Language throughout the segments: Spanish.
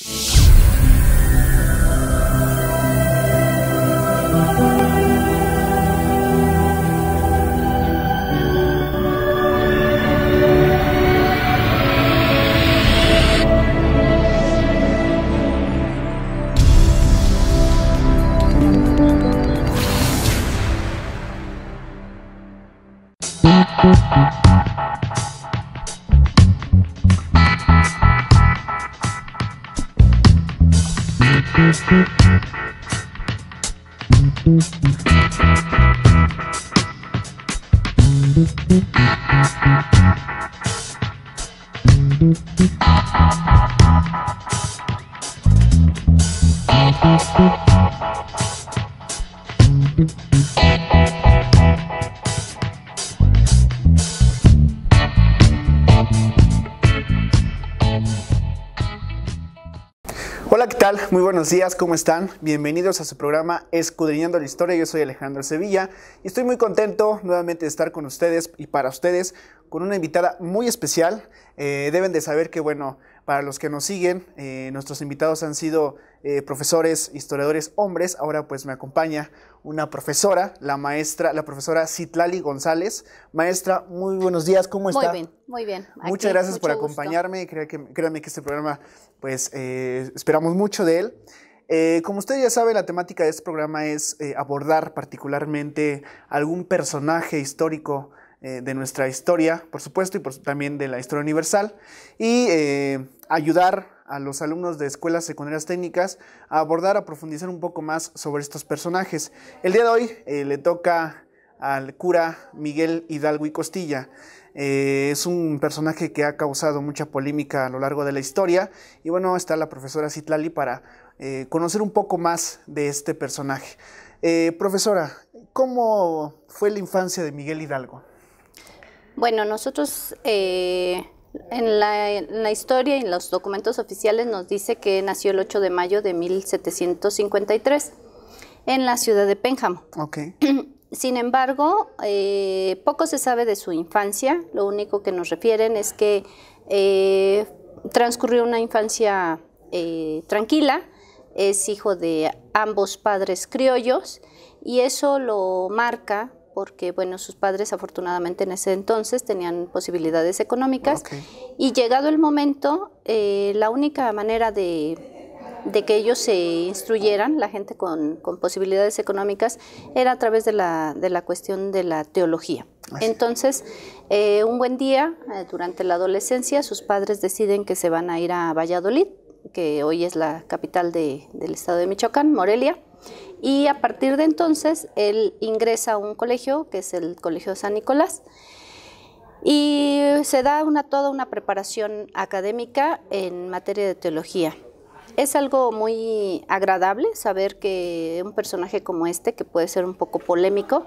Thank you. Thank you. buenos días, ¿cómo están? Bienvenidos a su programa Escudriñando la Historia. Yo soy Alejandro Sevilla y estoy muy contento nuevamente de estar con ustedes y para ustedes con una invitada muy especial. Eh, deben de saber que, bueno, para los que nos siguen, eh, nuestros invitados han sido eh, profesores, historiadores, hombres. Ahora pues me acompaña una profesora, la maestra, la profesora Citlali González. Maestra, muy buenos días, ¿cómo está? Muy bien, muy bien. Muchas gracias por acompañarme. que, créanme que este programa, pues eh, esperamos mucho de él. como usted ya sabe, la temática de este programa es abordar particularmente algún personaje histórico eh, de nuestra historia, por supuesto, y también de la historia universal, y eh, ayudar a los alumnos de escuelas secundarias técnicas a abordar, a profundizar un poco más sobre estos personajes. El día de hoy eh, le toca al cura Miguel Hidalgo y Costilla. es un personaje que ha causado mucha polémica a lo largo de la historia. Y bueno, está la profesora Citlali para conocer un poco más de este personaje. profesora, ¿cómo fue la infancia de Miguel Hidalgo? Bueno, nosotros eh, en, la, historia y en los documentos oficiales nos dice que nació el 8 de mayo de 1753 en la ciudad de Pénjamo. Sin embargo, eh, poco se sabe de su infancia, lo único que nos refieren es que eh, transcurrió una infancia tranquila, es hijo de ambos padres criollos y eso lo marca porque bueno, sus padres afortunadamente en ese entonces tenían posibilidades económicas y llegado el momento, eh, la única manera de que ellos se instruyeran, la gente con, posibilidades económicas, era a través de la, cuestión de la teología. Ah, entonces, eh, un buen día, eh, durante la adolescencia, sus padres deciden que se van a ir a Valladolid, que hoy es la capital del estado de Michoacán, Morelia, y a partir de entonces él ingresa a un colegio, que es el Colegio San Nicolás, y se da una, toda una preparación académica en materia de teología. Es algo muy agradable saber que un personaje como este, que puede ser un poco polémico,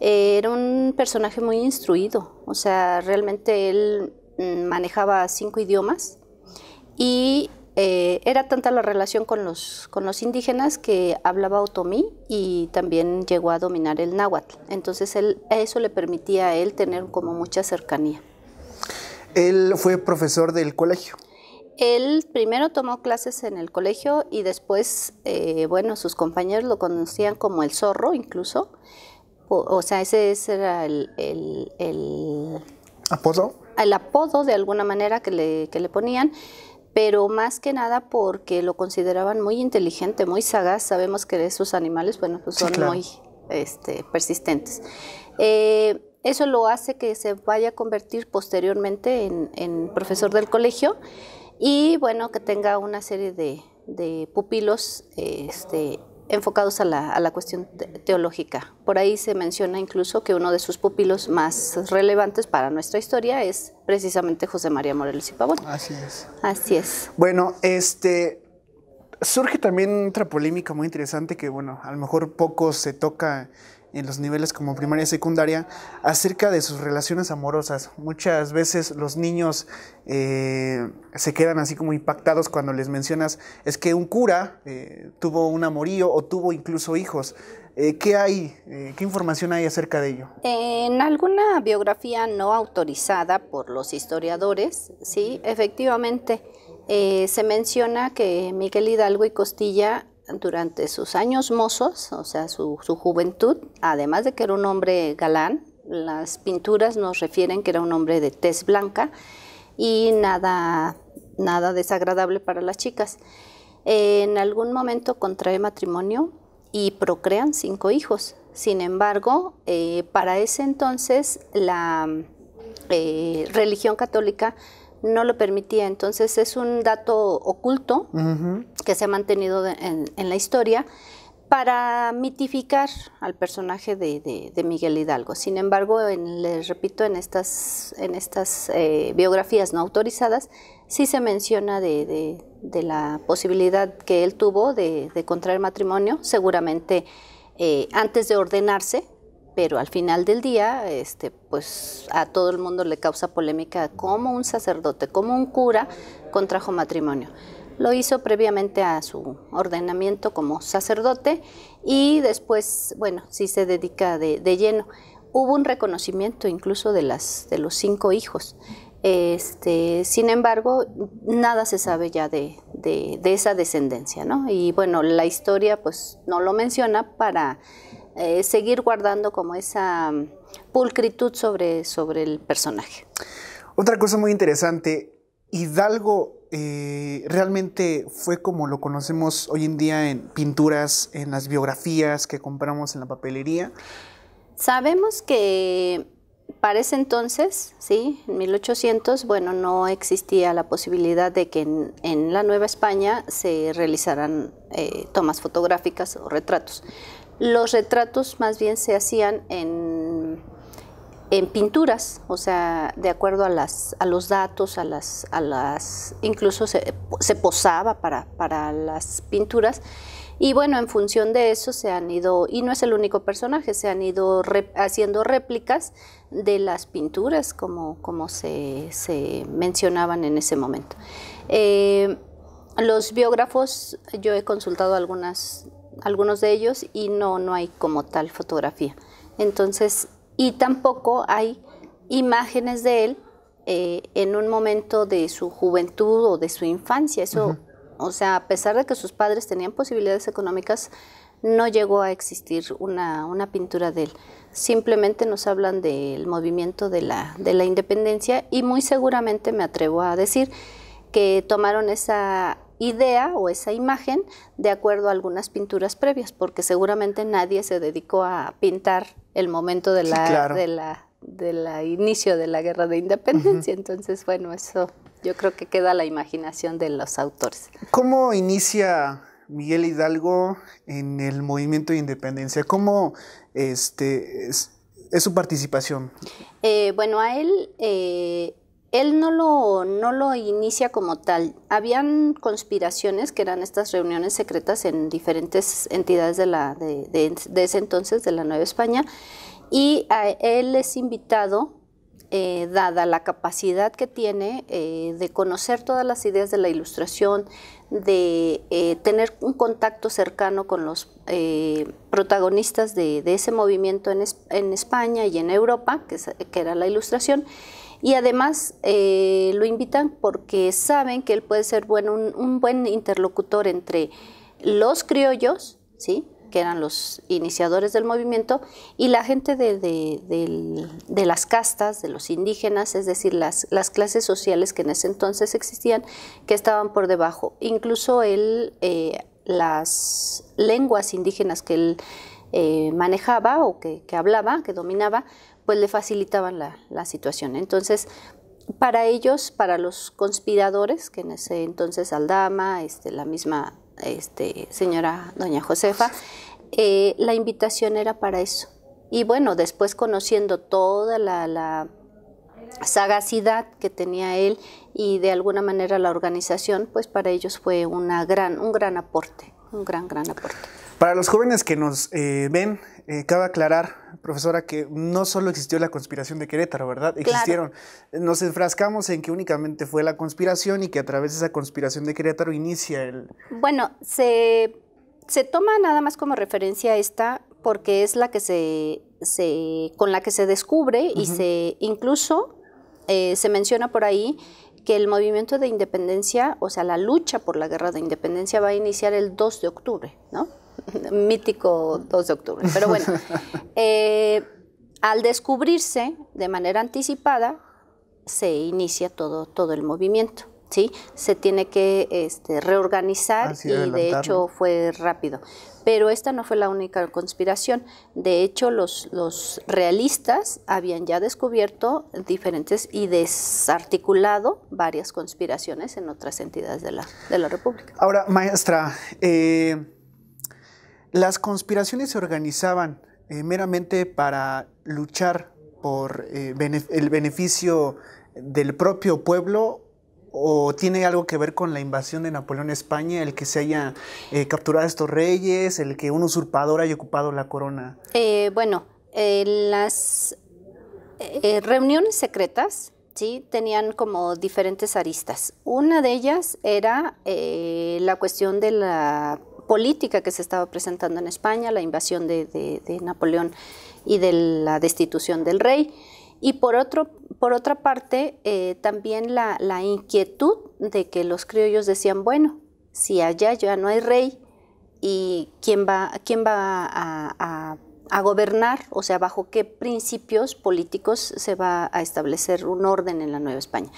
eh, era un personaje muy instruido, o sea, realmente él mm, manejaba cinco idiomas y eh, era tanta la relación con los, con los indígenas que hablaba otomí y también llegó a dominar el náhuatl. Entonces él, eso le permitía a él tener como mucha cercanía. Él fue profesor del colegio. Él primero tomó clases en el colegio y después, eh, bueno, sus compañeros lo conocían como el zorro incluso. O, sea, ese, era el, ¿Apodo? El apodo de alguna manera que le ponían pero más que nada porque lo consideraban muy inteligente, muy sagaz. Sabemos que esos animales, bueno, pues son muy este, persistentes. Eh, eso lo hace que se vaya a convertir posteriormente en, profesor del colegio y bueno, que tenga una serie de, pupilos este, enfocados a la, cuestión teológica. Por ahí se menciona incluso que uno de sus pupilos más relevantes para nuestra historia es precisamente José María Morelos y Pavón. Así es. Así es. Bueno, este surge también otra polémica muy interesante que, bueno, a lo mejor poco se toca en los niveles como primaria y secundaria acerca de sus relaciones amorosas. Muchas veces los niños eh, se quedan así como impactados cuando les mencionas, es que un cura eh, tuvo un amorío o tuvo incluso hijos. Eh, ¿Qué hay? ¿Qué información hay acerca de ello? En alguna biografía no autorizada por los historiadores, sí, efectivamente, se menciona que Miguel Hidalgo y Costilla durante sus años mozos, o sea, su, juventud, además de que era un hombre galán, las pinturas nos refieren que era un hombre de tez blanca y nada, nada desagradable para las chicas. En algún momento contrae matrimonio y procrean cinco hijos. Sin embargo, eh, para ese entonces la eh, religión católica no lo permitía. Entonces es un dato oculto que se ha mantenido en, la historia para mitificar al personaje de, de, Miguel Hidalgo. Sin embargo, les repito, en estas, en estas eh, biografías no autorizadas sí se menciona de, la posibilidad que él tuvo de, contraer matrimonio, seguramente eh, antes de ordenarse, pero al final del día, este, pues a todo el mundo le causa polémica cómo un sacerdote, cómo un cura contrajo matrimonio. Lo hizo previamente a su ordenamiento como sacerdote y después, bueno, sí se dedica de, lleno. Hubo un reconocimiento incluso de, las, de los cinco hijos. Este, sin embargo, nada se sabe ya de, de, esa descendencia, ¿no? Y bueno, la historia pues no lo menciona para eh, seguir guardando como esa mm, pulcritud sobre, el personaje. Otra cosa muy interesante, Hidalgo eh, realmente fue como lo conocemos hoy en día en pinturas, en las biografías que compramos en la papelería. Sabemos que para ese entonces, sí, en 1800, bueno, no existía la posibilidad de que en, la Nueva España se realizaran eh, tomas fotográficas o retratos. Los retratos más bien se hacían en, en pinturas, o sea, de acuerdo a, las, a los datos, a las, a las incluso se, posaba para, las pinturas. Y bueno, en función de eso se han ido, y no es el único personaje, se han ido haciendo réplicas de las pinturas como, como se, mencionaban en ese momento. Eh, los biógrafos, yo he consultado algunas algunos de ellos y no, no hay como tal fotografía. Entonces, y tampoco hay imágenes de él eh, en un momento de su juventud o de su infancia. Eso, o sea, a pesar de que sus padres tenían posibilidades económicas, no llegó a existir una, una pintura de él. Simplemente nos hablan del movimiento de la, de la independencia y muy seguramente me atrevo a decir que tomaron esa idea o esa imagen de acuerdo a algunas pinturas previas, porque seguramente nadie se dedicó a pintar el momento de la, de la, de la inicio de la guerra de independencia. Entonces, bueno, eso yo creo que queda a la imaginación de los autores. ¿Cómo inicia Miguel Hidalgo en el movimiento de independencia? ¿Cómo este, es, su participación? Eh, bueno, a él eh, él no lo, no lo inicia como tal. Habían conspiraciones que eran estas reuniones secretas en diferentes entidades de, la, de, ese entonces, de la Nueva España, y él es invitado, eh, dada la capacidad que tiene eh, de conocer todas las ideas de la ilustración, de eh, tener un contacto cercano con los protagonistas de, ese movimiento en, España y en Europa, que, que era la ilustración, y además eh, lo invitan porque saben que él puede ser bueno, un, buen interlocutor entre los criollos, ¿sí? que eran los iniciadores del movimiento, y la gente de, las castas, de los indígenas, es decir, las, las, clases sociales que en ese entonces existían, que estaban por debajo. Incluso él, eh, las lenguas indígenas que él eh, manejaba o que hablaba, que dominaba, pues le facilitaban la, situación. Entonces, para ellos, para los conspiradores, que en ese entonces Aldama, este, la misma este, señora doña Josefa, eh, la invitación era para eso. Y bueno, después conociendo toda la, la, sagacidad que tenía él y de alguna manera la organización, pues para ellos fue una gran, un gran aporte, un gran, gran aporte. Para los jóvenes que nos eh, ven, eh, cabe aclarar, profesora, que no solo existió la conspiración de Querétaro, ¿verdad? Existieron. Nos enfrascamos en que únicamente fue la conspiración y que a través de esa conspiración de Querétaro inicia el... Bueno, se, toma nada más como referencia esta porque es la que se, con la que se descubre y se incluso eh, se menciona por ahí que el movimiento de independencia, o sea, la lucha por la guerra de independencia va a iniciar el 2 de octubre, ¿no? mítico 2 de octubre. Pero bueno, eh, al descubrirse de manera anticipada, se inicia todo, todo el movimiento. ¿sí? Se tiene que este, reorganizar ah, y de hecho fue rápido. Pero esta no fue la única conspiración. De hecho, los, realistas habían ya descubierto diferentes y desarticulado varias conspiraciones en otras entidades de la, de la República. Ahora, maestra, eh, las conspiraciones se organizaban eh, meramente para luchar por eh, el beneficio del propio pueblo o tiene algo que ver con la invasión de Napoleón a España, el que se haya eh, capturado estos reyes, el que un usurpador haya ocupado la corona? bueno, las reuniones secretas tenían como diferentes aristas. Una de ellas era la cuestión de la política que se estaba presentando en España, la invasión de, Napoleón y de la destitución del rey. Y por, otro, por otra parte, eh, también la, inquietud de que los criollos decían, bueno, si allá ya no hay rey, ¿y quién va, quién va a, a gobernar? O sea, ¿bajo qué principios políticos se va a establecer un orden en la Nueva España?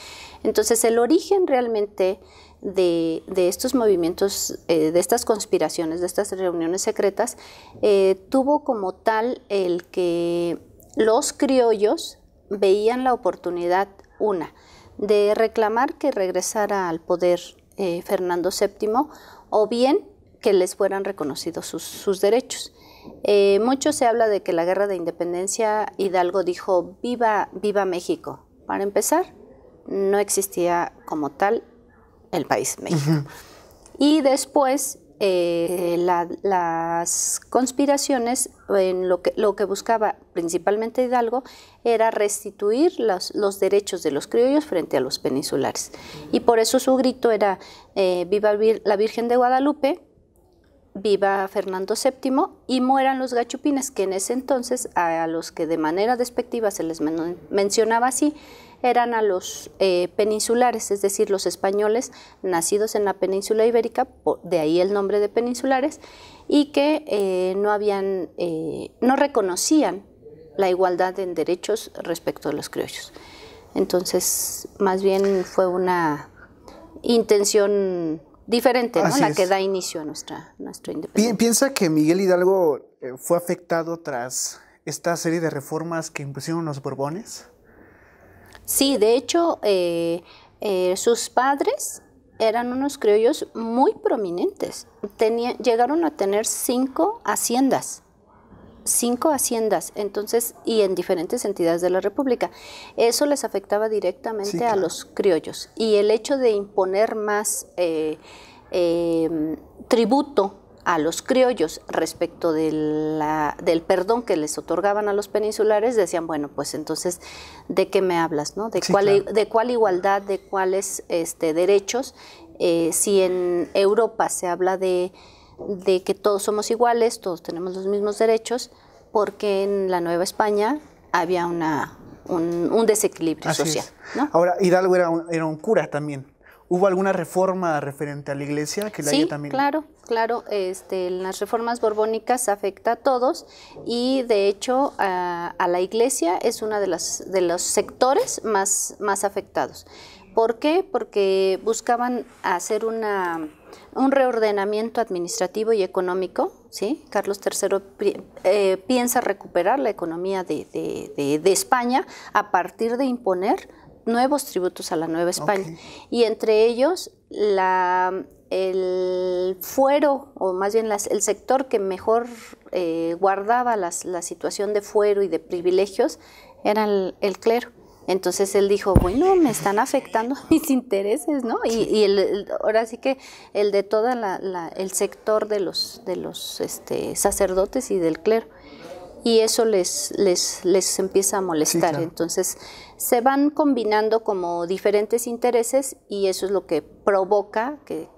Entonces, el origen realmente de, estos movimientos, eh, de estas conspiraciones, de estas reuniones secretas, eh, tuvo como tal el que los criollos veían la oportunidad, una, de reclamar que regresara al poder eh, Fernando VII o bien que les fueran reconocidos sus, derechos. mucho se habla de que la guerra de independencia Hidalgo dijo viva, viva México. Para empezar, no existía como tal el país México. Y después eh, las conspiraciones, en lo, que, lo que buscaba principalmente Hidalgo era restituir los, derechos de los criollos frente a los peninsulares. Y por eso su grito era eh, Viva la Virgen de Guadalupe, viva Fernando VII y mueran los gachupines, que en ese entonces a los que de manera despectiva se les mencionaba así, eran a los eh, peninsulares, es decir, los españoles nacidos en la península ibérica, de ahí el nombre de peninsulares, y que eh, no habían, eh, no reconocían la igualdad en derechos respecto a los criollos. Entonces, más bien fue una intención diferente, ¿no? la que da inicio a nuestra, independencia. Piensa que Miguel Hidalgo eh, fue afectado tras esta serie de reformas que impusieron los Borbones. Sí, de hecho, eh, eh, sus padres eran unos criollos muy prominentes. llegaron a tener cinco haciendas cinco haciendas, entonces, y en diferentes entidades de la República. Eso les afectaba directamente a los criollos. Y el hecho de imponer más eh, em, tributo a los criollos respecto de del perdón que les otorgaban a los peninsulares, decían, bueno, pues entonces, ¿de qué me hablas? ¿no? ¿De, cuál, e, de cuál igualdad, de cuáles este, derechos? Eh, si en Europa se habla de de que todos somos iguales, todos tenemos los mismos derechos, porque en la Nueva España había una, un, desequilibrio social. Ahora, Hidalgo era un, cura también. ¿Hubo alguna reforma referente a la iglesia que la haya también? Claro, claro, este, las reformas borbónicas afecta a todos y de hecho a, la iglesia es uno de, las, de los sectores más, más afectados. ¿Por qué? Porque buscaban hacer una un reordenamiento administrativo y económico. ¿sí? Carlos III eh, piensa recuperar la economía de, España a partir de imponer nuevos tributos a la Nueva España. Y entre ellos, la, el fuero, o más bien el sector que mejor eh, guardaba la situación de fuero y de privilegios, era el clero. Entonces él dijo, bueno, me están afectando mis intereses, ¿no? Y, el, ahora sí que el de todo el sector de los, de los este, sacerdotes y del clero. Y eso les, les, les empieza a molestar. Entonces se van combinando como diferentes intereses y eso es lo que provoca que,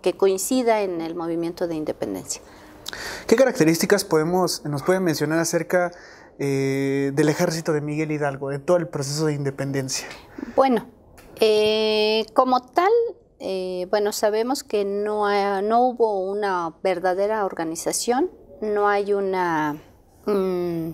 que coincida en el movimiento de independencia. ¿Qué características podemos, nos pueden mencionar acerca de eh, del ejército de Miguel Hidalgo, de todo el proceso de independencia? Bueno, eh, como tal, eh, bueno, sabemos que no, no hubo una verdadera organización, no hay una, mm,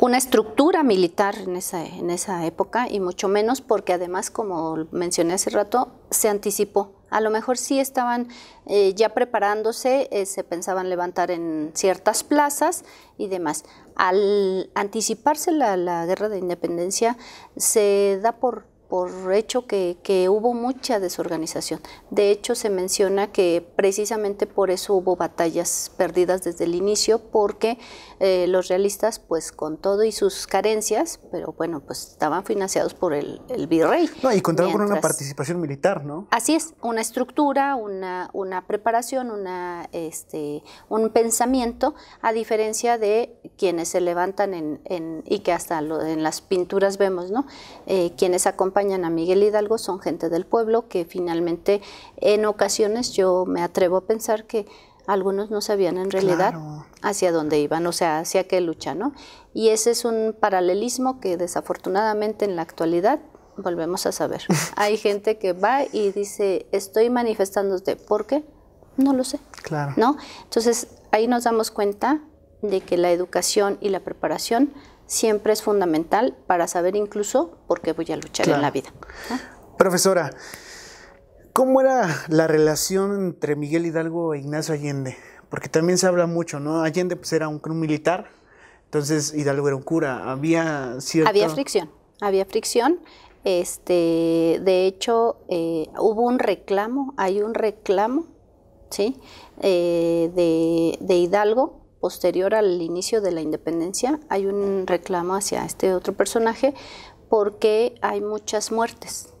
una estructura militar en esa, en esa época, y mucho menos porque además, como mencioné hace rato, se anticipó a lo mejor sí estaban eh, ya preparándose, eh, se pensaban levantar en ciertas plazas y demás. Al anticiparse la guerra de independencia, se da por por hecho que, hubo mucha desorganización. De hecho, se menciona que precisamente por eso hubo batallas perdidas desde el inicio, porque eh, los realistas, pues con todo y sus carencias, pero bueno, pues estaban financiados por el, virrey. No, y contaron con una participación militar, ¿no? Así es, una estructura, una, una preparación, una, este, un pensamiento, a diferencia de quienes se levantan en, en y que hasta lo, en las pinturas vemos, ¿no? Eh, quienes a Miguel Hidalgo son gente del pueblo que finalmente en ocasiones yo me atrevo a pensar que algunos no sabían en realidad hacia dónde iban, o sea, hacia qué lucha, ¿no? Y ese es un paralelismo que desafortunadamente en la actualidad volvemos a saber. Hay gente que va y dice, estoy manifestándose, porque qué? No lo sé. Claro. ¿No? Entonces, ahí nos damos cuenta de que la educación y la preparación siempre es fundamental para saber incluso por qué voy a luchar en la vida. Profesora, ¿cómo era la relación entre Miguel Hidalgo e Ignacio Allende? Porque también se habla mucho, ¿no? Allende pues, era un, un militar, entonces Hidalgo era un cura. Había cierto... Había fricción, había fricción. Este, de hecho, eh, hubo un reclamo, hay un reclamo, ¿sí? Eh, de, de Hidalgo posterior al inicio de la independencia hay un reclamo hacia este otro personaje porque hay muchas muertes.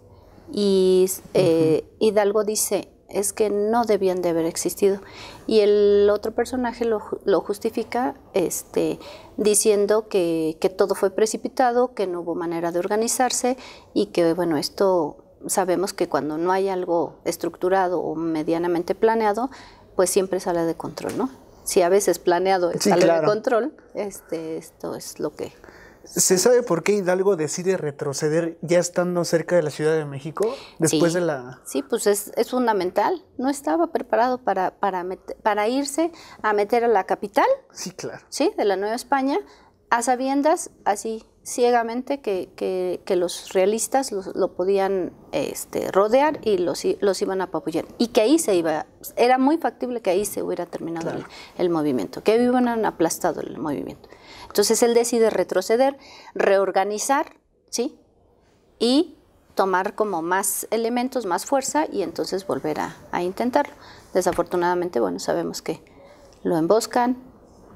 Y eh, Hidalgo dice, es que no debían de haber existido. Y el otro personaje lo, justifica este, diciendo que, que, todo fue precipitado, que no hubo manera de organizarse y que, bueno, esto sabemos que cuando no hay algo estructurado o medianamente planeado, pues siempre sale de control, ¿no? si a veces planeado el control, este, esto es lo que... ¿Se sabe por qué Hidalgo decide retroceder ya estando cerca de la Ciudad de México después sí, de la...? Sí, pues es, es, fundamental. No estaba preparado para, para, para irse a meter a la capital. Sí, claro. Sí, de la Nueva España, a sabiendas, así ciegamente que, los realistas lo podían este, rodear y los, los iban a apapullar. Y que ahí se iba, era muy factible que ahí se hubiera terminado el, movimiento, que hubieran aplastado el movimiento. Entonces él decide retroceder, reorganizar, ¿sí? Y tomar como más elementos, más fuerza y entonces volver a, intentarlo. Desafortunadamente, bueno, sabemos que lo emboscan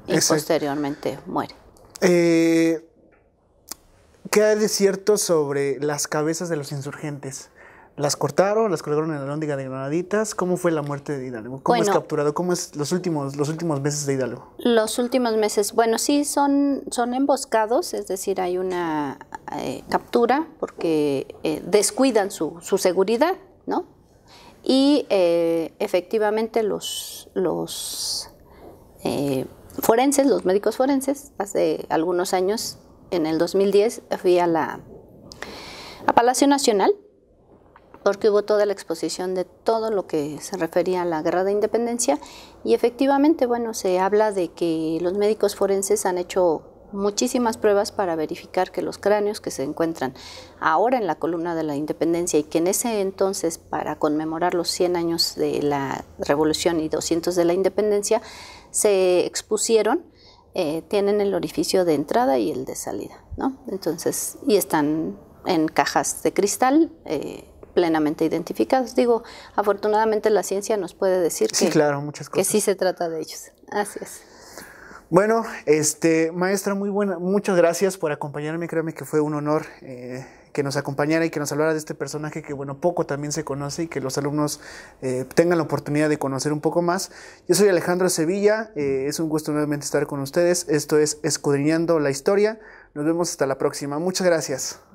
y posteriormente muere. Eh, ¿Qué hay de cierto sobre las cabezas de los insurgentes? ¿Las cortaron? ¿Las colgaron en la lóndiga de Granaditas? ¿Cómo fue la muerte de Hidalgo? ¿Cómo es capturado? ¿Cómo es los últimos, los últimos meses de Hidalgo? Los últimos meses, bueno, sí, son, son emboscados, es decir, hay una eh, captura porque eh, descuidan su, seguridad, ¿no? Y eh, efectivamente los, los forenses, los médicos forenses, hace algunos años en el 2010 fui a la Palacio Nacional porque hubo toda la exposición de todo lo que se refería a la guerra de independencia y efectivamente, bueno, se habla de que los médicos forenses han hecho muchísimas pruebas para verificar que los cráneos que se encuentran ahora en la columna de la independencia y que en ese entonces, para conmemorar los 100 años de la revolución y 200 de la independencia, se expusieron eh, tienen el orificio de entrada y el de salida, ¿no? Entonces, y están en cajas de cristal eh, plenamente identificadas. Digo, afortunadamente la ciencia nos puede decir que, sí se trata de ellos. Así es. Bueno, este, maestra, muy buena, muchas gracias por acompañarme. Créame que fue un honor eh, que nos acompañara y que nos hablara de este personaje que, bueno, poco también se conoce y que los alumnos eh, tengan la oportunidad de conocer un poco más. Yo soy Alejandro Sevilla, eh, es un gusto nuevamente estar con ustedes. Esto es Escudriñando la Historia. Nos vemos hasta la próxima. Muchas gracias.